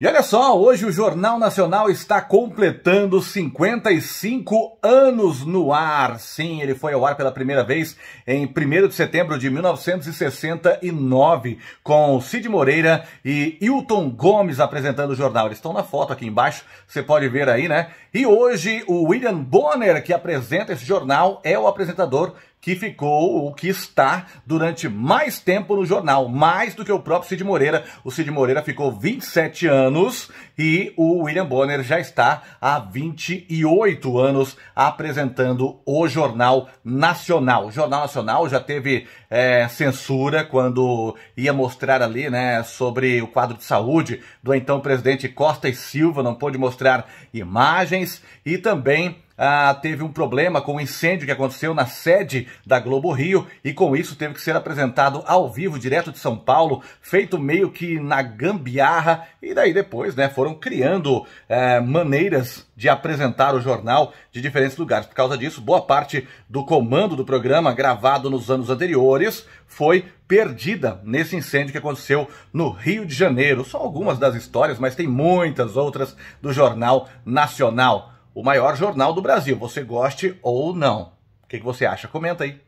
E olha só, hoje o Jornal Nacional está completando 55 anos no ar. Sim, ele foi ao ar pela primeira vez em 1 de setembro de 1969, com Cid Moreira e Hilton Gomes apresentando o jornal. Eles estão na foto aqui embaixo, você pode ver aí, né? E hoje o William Bonner, que apresenta esse jornal, é o apresentador que ficou o que está durante mais tempo no jornal, mais do que o próprio Cid Moreira. O Cid Moreira ficou 27 anos e o William Bonner já está há 28 anos apresentando o Jornal Nacional. O Jornal Nacional já teve é, censura quando ia mostrar ali, né, sobre o quadro de saúde do então presidente Costa e Silva, não pôde mostrar imagens e também ah, teve um problema com o um incêndio que aconteceu na sede da Globo Rio e com isso teve que ser apresentado ao vivo, direto de São Paulo, feito meio que na gambiarra. E daí depois, né, foram criando eh, maneiras de apresentar o jornal de diferentes lugares. Por causa disso, boa parte do comando do programa, gravado nos anos anteriores, foi perdida nesse incêndio que aconteceu no Rio de Janeiro. São algumas das histórias, mas tem muitas outras do Jornal Nacional o maior jornal do Brasil, você goste ou não. O que, que você acha? Comenta aí.